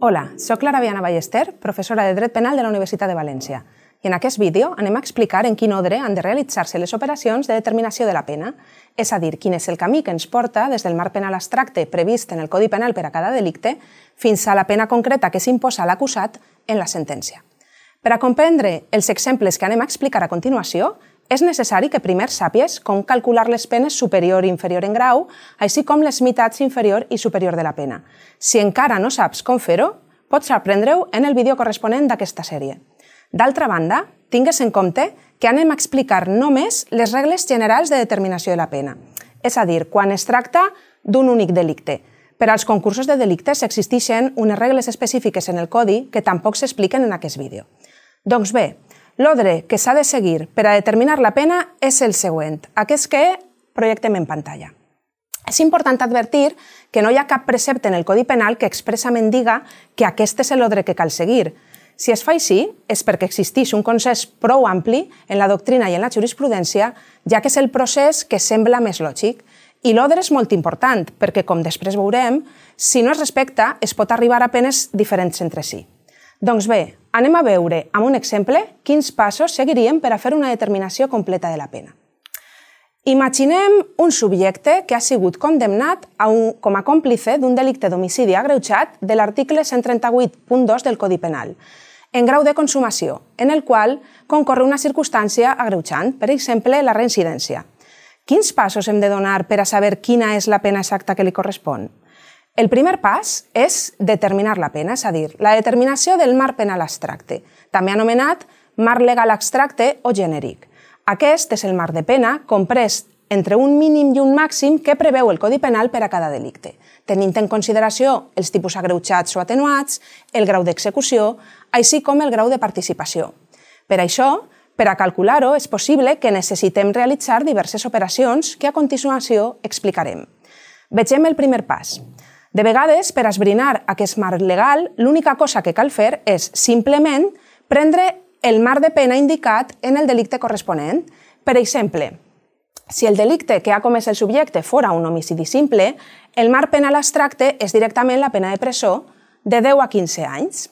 Hola, sóc Clara Viana Ballester, professora de Dret Penal de la Universitat de València. I en aquest vídeo anem a explicar en quin ordre han de realitzar-se les operacions de determinació de la pena, és a dir, quin és el camí que ens porta des del marc penal abstracte previst en el Codi Penal per a cada delicte fins a la pena concreta que s'imposa a l'acusat en la sentència. Per a comprendre els exemples que anem a explicar a continuació, és necessari que primer sàpies com calcular les penes superior i inferior en grau, així com les mitats inferior i superior de la pena. Si encara no saps com fer-ho, pots aprendre-ho en el vídeo corresponent d'aquesta sèrie. D'altra banda, tingues en compte que anem a explicar només les regles generals de determinació de la pena, és a dir, quan es tracta d'un únic delicte. Per als concursos de delictes existeixen unes regles específiques en el codi que tampoc s'expliquen en aquest vídeo. Doncs bé, L'ordre que s'ha de seguir per a determinar la pena és el següent, aquest que projectem en pantalla. És important advertir que no hi ha cap precepte en el Codi Penal que expressament diga que aquest és l'ordre que cal seguir. Si es fa així, és perquè existeix un consens prou ampli en la doctrina i en la jurisprudència, ja que és el procés que sembla més lògic. I l'ordre és molt important, perquè, com després veurem, si no es respecta, es pot arribar a penes diferents entre si. Doncs bé, Anem a veure, amb un exemple, quins passos seguiríem per a fer una determinació completa de la pena. Imaginem un subjecte que ha sigut condemnat a un, com a còmplice d'un delicte d'homicidi agreujat de l'article 138.2 del Codi Penal, en grau de consumació, en el qual concorre una circumstància agreujant, per exemple, la reincidència. Quins passos hem de donar per a saber quina és la pena exacta que li correspon? El primer pas és determinar la pena, és a dir, la determinació del marc penal abstracte, també anomenat marc legal abstracte o genèric. Aquest és el marc de pena comprès entre un mínim i un màxim que preveu el Codi Penal per a cada delicte, tenint en consideració els tipus agreujats o atenuats, el grau d'execució, així com el grau de participació. Per això, per a calcular-ho, és possible que necessitem realitzar diverses operacions que a continuació explicarem. Vegem el primer pas. De vegades, per esbrinar aquest marc legal, l'única cosa que cal fer és simplement prendre el marc de pena indicat en el delicte corresponent. Per exemple, si el delicte que ha comès el subjecte fora un homicidi simple, el marc penal abstracte és directament la pena de presó de 10 a 15 anys,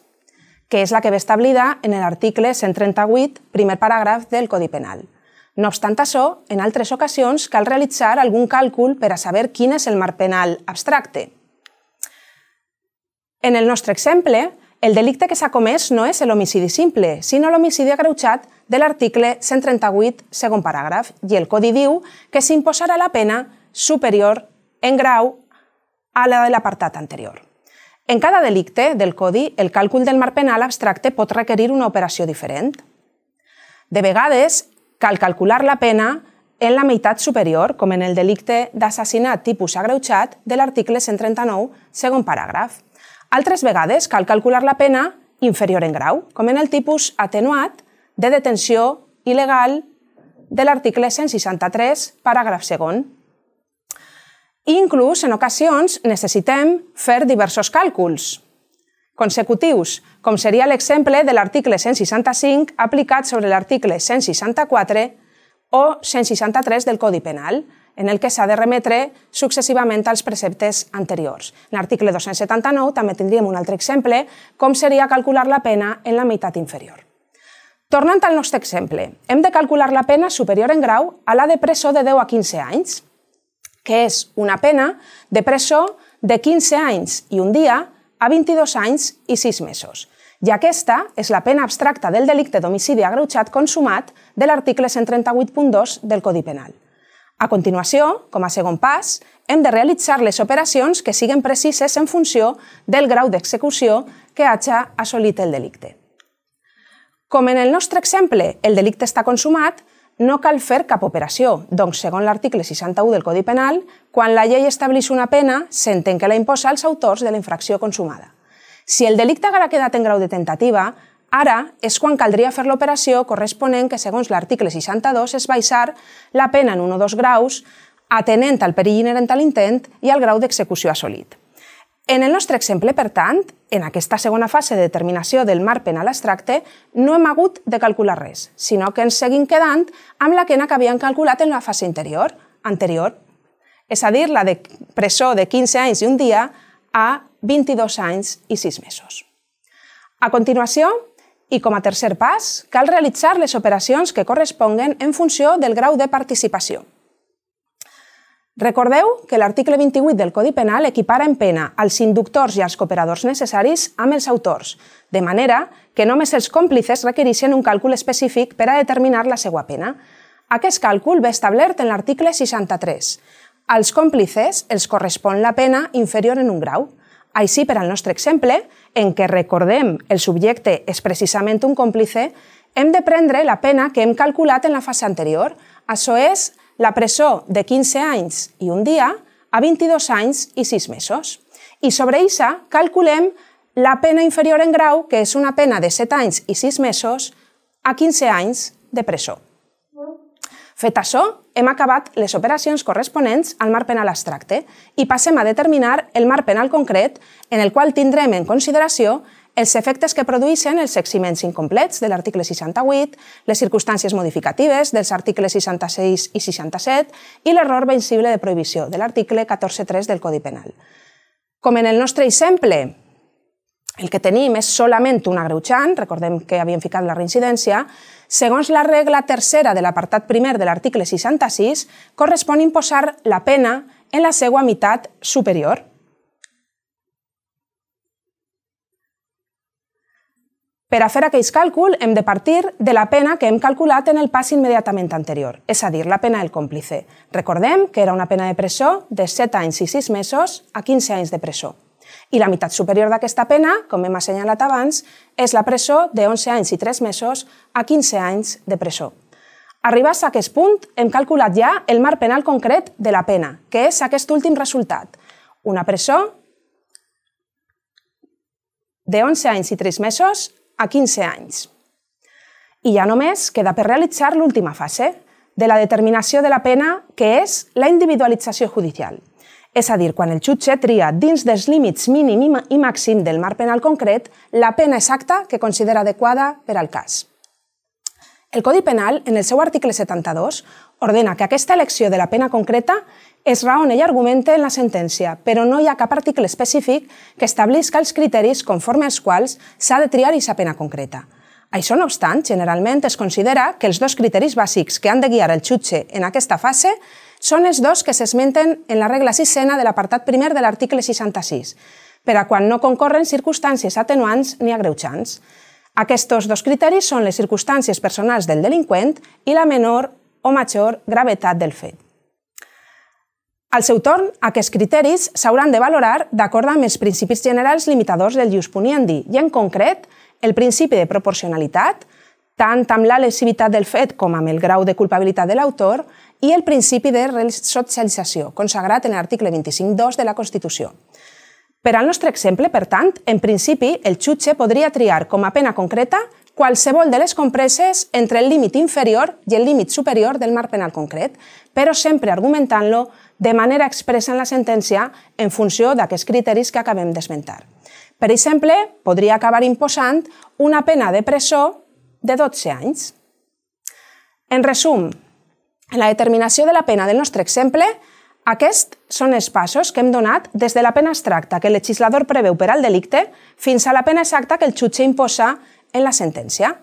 que és la que ve establida en l'article 138, primer paràgraf del Codi Penal. No obstant això, en altres ocasions cal realitzar algun càlcul per a saber quin és el marc penal abstracte. En el nostre exemple, el delicte que s'ha comès no és l'homicidi simple, sinó l'homicidi agreujat de l'article 138, segon paràgraf, i el Codi diu que s'imposarà la pena superior en grau a la de l'apartat anterior. En cada delicte del Codi, el càlcul del marc penal abstracte pot requerir una operació diferent. De vegades, cal calcular la pena en la meitat superior, com en el delicte d'assassinat tipus agreujat de l'article 139, segon paràgraf. Altres vegades cal calcular la pena inferior en grau, com en el tipus atenuat de detenció il·legal de l'article 163, paràgraf segon. I inclús, en ocasions, necessitem fer diversos càlculs consecutius, com seria l'exemple de l'article 165 aplicat sobre l'article 164 o 163 del Codi Penal, en el que s'ha de remetre successivament als preceptes anteriors. En l'article 279 també tindríem un altre exemple, com seria calcular la pena en la meitat inferior. Tornant al nostre exemple, hem de calcular la pena superior en grau a la de presó de 10 a 15 anys, que és una pena de presó de 15 anys i un dia a 22 anys i 6 mesos. I aquesta és la pena abstracta del delicte d'homicidi agreujat consumat de l'article 138.2 del Codi Penal. A continuació, com a segon pas, hem de realitzar les operacions que siguen precises en funció del grau d'execució que hagi assolit el delicte. Com en el nostre exemple el delicte està consumat, no cal fer cap operació, doncs, segons l'article 61 del Codi Penal, quan la llei estableix una pena, s'entén que la imposa als autors de la infracció consumada. Si el delicte haguera quedat en grau de tentativa, Ara és quan caldria fer l'operació corresponent que, segons l'article 62, és baixar la pena en un o dos graus atenent al perill inherent a l'intent i al grau d'execució assolit. En el nostre exemple, per tant, en aquesta segona fase de determinació del marc penal abstracte, no hem hagut de calcular res, sinó que ens seguim quedant amb la quena que havíem calculat en la fase interior, anterior, és a dir, la de presó de 15 anys i un dia a 22 anys i 6 mesos. A continuació, i com a tercer pas, cal realitzar les operacions que corresponguen en funció del grau de participació. Recordeu que l'article 28 del Codi Penal equipara en pena als inductors i als cooperadors necessaris amb els autors, de manera que només els còmplices requereixen un càlcul específic per a determinar la seva pena. Aquest càlcul ve establert en l'article 63. Als còmplices els correspon la pena inferior en un grau, així, per al nostre exemple, en què recordem el subjecte és precisament un còmplice, hem de prendre la pena que hem calculat en la fase anterior. Això és la presó de 15 anys i un dia a 22 anys i 6 mesos. I sobre això calculem la pena inferior en grau, que és una pena de 7 anys i 6 mesos, a 15 anys de presó. Fet això, hem acabat les operacions corresponents al marc penal abstracte i passem a determinar el marc penal concret en el qual tindrem en consideració els efectes que produeixen els eximents incomplets de l'article 68, les circumstàncies modificatives dels articles 66 i 67 i l'error vencible de prohibició de l'article 14.3 del Codi Penal. Com en el nostre exemple, el que tenim és solament un agreujant, recordem que havíem ficat la reincidència, segons la regla tercera de l'apartat primer de l'article 66, correspon imposar la pena en la seva meitat superior. Per a fer aquest càlcul hem de partir de la pena que hem calculat en el pas immediatament anterior, és a dir, la pena del còmplice. Recordem que era una pena de presó de 7 anys i 6 mesos a 15 anys de presó i la meitat superior d'aquesta pena, com hem assenyalat abans, és la presó de 11 anys i 3 mesos a 15 anys de presó. Arribats a aquest punt, hem calculat ja el marc penal concret de la pena, que és aquest últim resultat. Una presó de 11 anys i 3 mesos a 15 anys. I ja només queda per realitzar l'última fase, de la determinació de la pena, que és la individualització judicial. És a dir, quan el jutge tria dins dels límits mínim i màxim del marc penal concret la pena exacta que considera adequada per al cas. El Codi Penal, en el seu article 72, ordena que aquesta elecció de la pena concreta es raona i argumenta en la sentència, però no hi ha cap article específic que establisca els criteris conforme als quals s'ha de triar aquesta pena concreta. Això no obstant, generalment es considera que els dos criteris bàsics que han de guiar el jutge en aquesta fase són els dos que s'esmenten en la regla sisena de l'apartat primer de l'article 66, per a quan no concorren circumstàncies atenuants ni agreujants. Aquests dos criteris són les circumstàncies personals del delinqüent i la menor o major gravetat del fet. Al seu torn, aquests criteris s'hauran de valorar d'acord amb els principis generals limitadors del Ius Puniendi i, en concret, el principi de proporcionalitat, tant amb la lesivitat del fet com amb el grau de culpabilitat de l'autor, i el principi de socialització, consagrat en l'article 25.2 de la Constitució. Per al nostre exemple, per tant, en principi, el jutge podria triar com a pena concreta qualsevol de les compreses entre el límit inferior i el límit superior del marc penal concret, però sempre argumentant-lo de manera expressa en la sentència en funció d'aquests criteris que acabem d'esmentar. Per exemple, podria acabar imposant una pena de presó de 12 anys. En resum, en la determinació de la pena del nostre exemple, aquests són els passos que hem donat des de la pena abstracta que el legislador preveu per al delicte fins a la pena exacta que el jutge imposa en la sentència.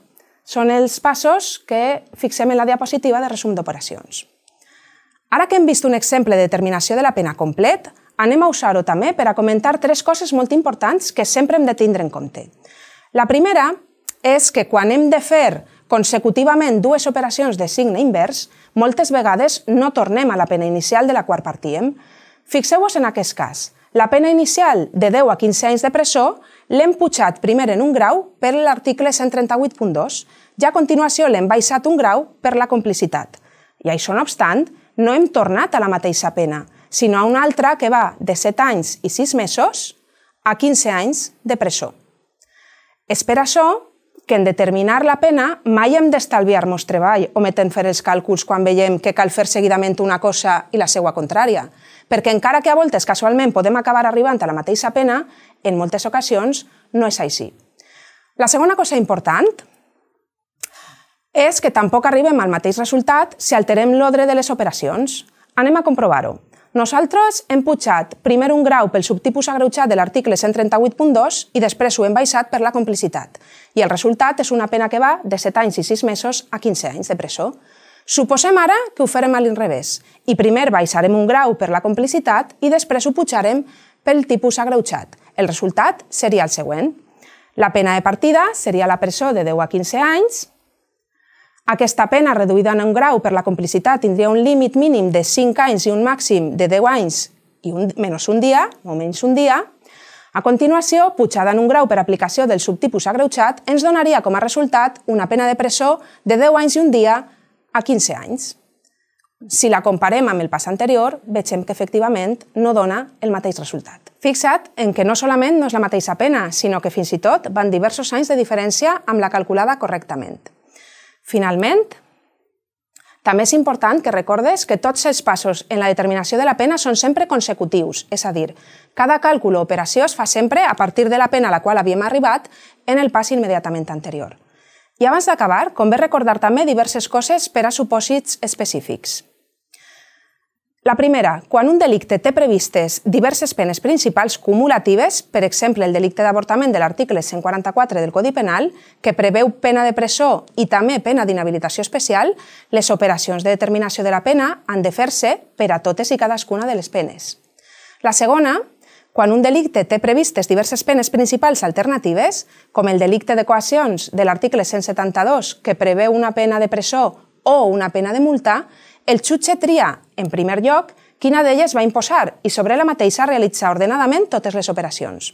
Són els passos que fixem en la diapositiva de resum d'operacions. Ara que hem vist un exemple de determinació de la pena complet, anem a usar-ho també per a comentar tres coses molt importants que sempre hem de tindre en compte. La primera és que quan hem de fer consecutivament dues operacions de signe invers, moltes vegades no tornem a la pena inicial de la qual partíem. Fixeu-vos en aquest cas. La pena inicial de 10 a 15 anys de presó l'hem pujat primer en un grau per l'article 138.2 i a continuació l'hem baixat un grau per la complicitat. I això no obstant, no hem tornat a la mateixa pena, sinó a un altra que va de 7 anys i 6 mesos a 15 anys de presó. És per això que en determinar la pena mai hem d'estalviar-nos treball o metent fer els càlculs quan veiem que cal fer seguidament una cosa i la seva contrària. Perquè encara que a voltes casualment podem acabar arribant a la mateixa pena, en moltes ocasions no és així. La segona cosa important és que tampoc arribem al mateix resultat si alterem l'ordre de les operacions. Anem a comprovar-ho. Nosaltres hem pujat primer un grau pel subtipus agreujat de l'article 138.2 i després ho hem baixat per la complicitat. I el resultat és una pena que va de 7 anys i 6 mesos a 15 anys de presó. Suposem ara que ho farem a l'inrevés i primer baixarem un grau per la complicitat i després ho pujarem pel tipus agreujat. El resultat seria el següent. La pena de partida seria la presó de 10 a 15 anys, aquesta pena reduïda en un grau per la complicitat tindria un límit mínim de 5 anys i un màxim de 10 anys i un, menys un dia, o menys un dia. A continuació, pujada en un grau per aplicació del subtipus agreujat ens donaria com a resultat una pena de presó de 10 anys i un dia a 15 anys. Si la comparem amb el pas anterior, veiem que efectivament no dona el mateix resultat. Fixa't en que no solament no és la mateixa pena, sinó que fins i tot van diversos anys de diferència amb la calculada correctament. Finalment, també és important que recordes que tots els passos en la determinació de la pena són sempre consecutius, és a dir, cada càlcul o operació es fa sempre a partir de la pena a la qual havíem arribat en el pas immediatament anterior. I abans d'acabar, convé recordar també diverses coses per a supòsits específics. La primera, quan un delicte té previstes diverses penes principals cumulatives, per exemple el delicte d'avortament de l'article 144 del Codi Penal, que preveu pena de presó i també pena d'inhabilitació especial, les operacions de determinació de la pena han de fer-se per a totes i cadascuna de les penes. La segona, quan un delicte té previstes diverses penes principals alternatives, com el delicte de de l'article 172, que preveu una pena de presó o una pena de multa, el Xutxe tria, en primer lloc, quina d'elles va imposar i sobre la mateixa realitza ordenadament totes les operacions.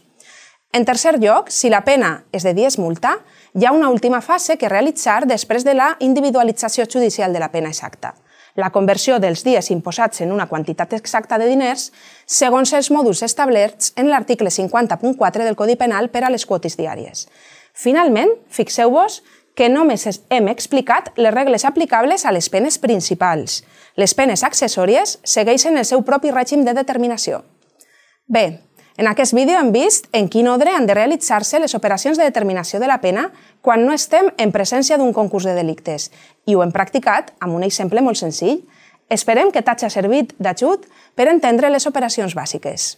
En tercer lloc, si la pena és de 10 multa, hi ha una última fase que realitzar després de la individualització judicial de la pena exacta, la conversió dels dies imposats en una quantitat exacta de diners segons els mòduls establerts en l'article 50.4 del Codi Penal per a les quotes diàries. Finalment, fixeu-vos que només hem explicat les regles aplicables a les penes principals. Les penes accessòries segueixen el seu propi règim de determinació. Bé, en aquest vídeo hem vist en quin ordre han de realitzar-se les operacions de determinació de la pena quan no estem en presència d'un concurs de delictes, i ho hem practicat amb un exemple molt senzill. Esperem que t'hagi servit d'ajut per entendre les operacions bàsiques.